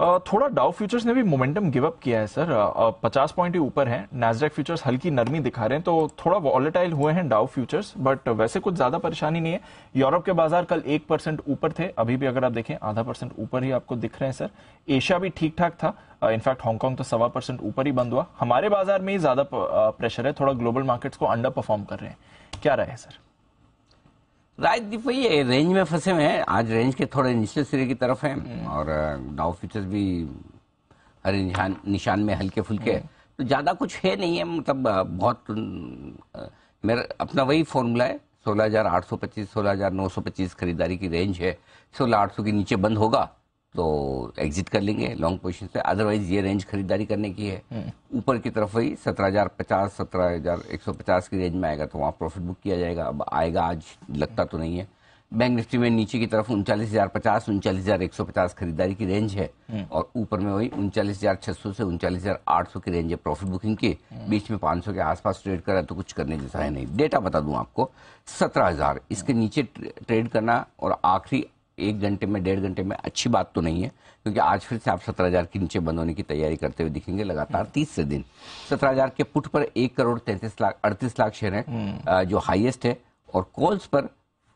थोड़ा Dow futures ने भी मोमेंटम गिव अप किया है सर पचास पॉइंट ही ऊपर है नेजरेक फ्यूचर्स हल्की नरमी दिखा रहे हैं तो थोड़ा वॉलेटाइल हुए हैं डाउ फ्यूचर्स बट वैसे कुछ ज्यादा परेशानी नहीं है यूरोप के बाजार कल एक परसेंट ऊपर थे अभी भी अगर आप देखें आधा परसेंट ऊपर ही आपको दिख रहे हैं सर एशिया भी ठीक ठाक था इनफैक्ट हांगकांग तो सवा परसेंट ऊपर ही बंद हुआ हमारे बाजार में ही ज्यादा प्रेशर है थोड़ा ग्लोबल मार्केट्स को अंडर परफॉर्म कर रहे हैं क्या रहा है सर राजदीप दीप रेंज में फंसे हुए हैं आज रेंज के थोड़े निचले सिरे की तरफ हैं हम्म। और डाउ uh, फीचर्स भी हर निशान निशान में हल्के फुल्के हम्म। तो ज़्यादा कुछ है नहीं है मतलब uh, बहुत uh, मेरा अपना वही फॉर्मूला है 16,825 16,925 खरीदारी की रेंज है 16,800 के नीचे बंद होगा तो एग्जिट कर लेंगे लॉन्ग पोजिशन पे अदरवाइज ये रेंज खरीदारी करने की है हम्म। ऊपर की तरफ वही सत्रह हजार पचास सत्रह हजार एक सौ पचास की रेंज में आएगा तो वहाँ प्रॉफिट बुक किया जाएगा अब आएगा आज लगता तो नहीं है बैंक निफ्टी में नीचे की तरफ उनचालीस हजार पचास उनचालीस हजार एक सौ पचास खरीदारी की रेंज है हम्म। और ऊपर में वही उनचालीस हजार छह सौ से उनचालीस हजार आठ सौ की रेंज है प्रॉफिट बुकिंग की हम्म। बीच में पांच सौ के आसपास ट्रेड करा तो कुछ करने जैसा है नहीं डेटा बता दूं आपको सत्रह हजार इसके नीचे ट्रेड करना और आखिरी एक घंटे में डेढ़ घंटे में अच्छी बात तो नहीं है क्योंकि आज फिर से आप सत्रह हजार के नीचे बंद होने की तैयारी करते हुए दिखेंगे लगातार हम्म। तीसरे दिन सत्रह हजार के पुट पर एक करोड़ तैंतीस लाख अड़तीस लाख शेयर है हम्म। जो हाईएस्ट है और कॉल्स पर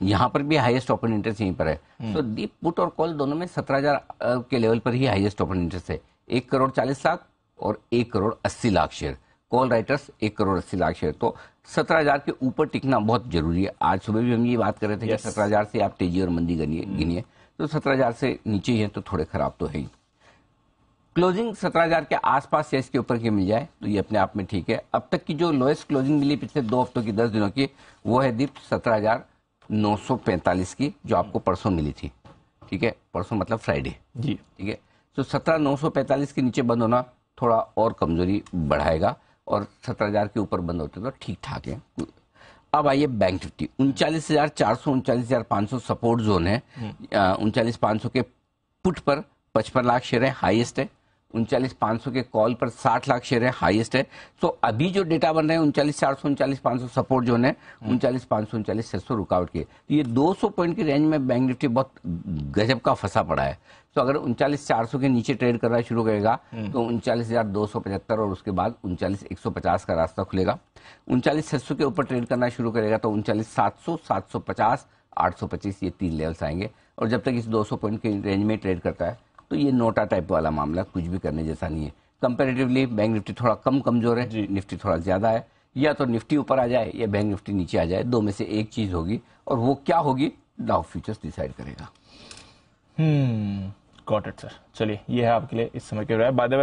यहाँ पर भी हाईएस्ट ओपन इंटरेस्ट यहीं पर है हम्म। तो दीप पुट और कॉल दोनों में सत्रह हजार के लेवल पर ही हाईएस्ट ओपन इंटरेस्ट है एक करोड़ चालीस लाख और एक करोड़ अस्सी लाख शेयर कॉल राइटर्स एक करोड़ अस्सी लाख शेयर तो सत्रह हजार के ऊपर टिकना बहुत जरूरी है आज सुबह भी हम ये बात कर रहे थे yes. कि सत्रह हजार से आप तेजी और मंदी गिनिए हम्म। गिनिए तो सत्रह हजार से नीचे ही है तो थोड़े खराब तो है ही क्लोजिंग सत्रह हजार के आसपास या इसके ऊपर की मिल जाए तो ये अपने आप में ठीक है अब तक की जो लोएस्ट क्लोजिंग मिली पिछले दो हफ्तों की दस दिनों की वो है दीप सत्रह हजार नौ सौ पैंतालीस की जो आपको हम्म। परसों मिली थी ठीक है परसों मतलब फ्राइडे जी ठीक है तो सत्रह नौ सौ पैंतालीस के नीचे बंद होना थोड़ा और कमजोरी बढ़ाएगा और सत्रह हजार के ऊपर बंद होते तो ठीक ठाक है अब आइए बैंक निफ्टी उनचालीस हजार चार सौ उनचालीस हजार पाँच सौ सपोर्ट जोन है हम्म। उनचालीस पाँच सौ के पुट पर पचपन लाख शेयर है हाईएस्ट है उनचालीस पांच सौ के कॉल पर साठ लाख शेयर है हाईएस्ट है तो अभी जो डेटा बन रहे हैं उनचालीस चार सौ उनचालीस पांच सौ सपोर्ट जो है उनचालीस पांच सौ उनचालीस छह सौ रुकावट की तो ये दो सौ पॉइंट की रेंज में बैंक निफ्टी बहुत गजब का फंसा पड़ा है तो अगर उनचालीस चार सौ के नीचे ट्रेड करना शुरू करेगा हम्म। तो उनचालीस हजार दो सौ पचहत्तर और उसके बाद उनचालीस एक सौ पचास का रास्ता खुलेगा उनचालीस छह सौ के ऊपर ट्रेड करना शुरू करेगा तो उनचालीस सात सौ सात सौ पचास आठ सौ पच्चीस ये तीन लेवल्स आएंगे और जब तक इस दो सौ पॉइंट के रेंज में ट्रेड करता है तो ये नोटा टाइप वाला मामला कुछ भी करने जैसा नहीं है कंपेरेटिवली बैंक निफ्टी थोड़ा कम कमजोर है निफ्टी थोड़ा ज्यादा है या तो निफ्टी ऊपर आ जाए या बैंक निफ्टी नीचे आ जाए दो में से एक चीज होगी और वो क्या होगी डाउ फ्यूचर्स डिसाइड करेगा गॉट इट सर चलिए ये है आपके लिए इस समय के बाद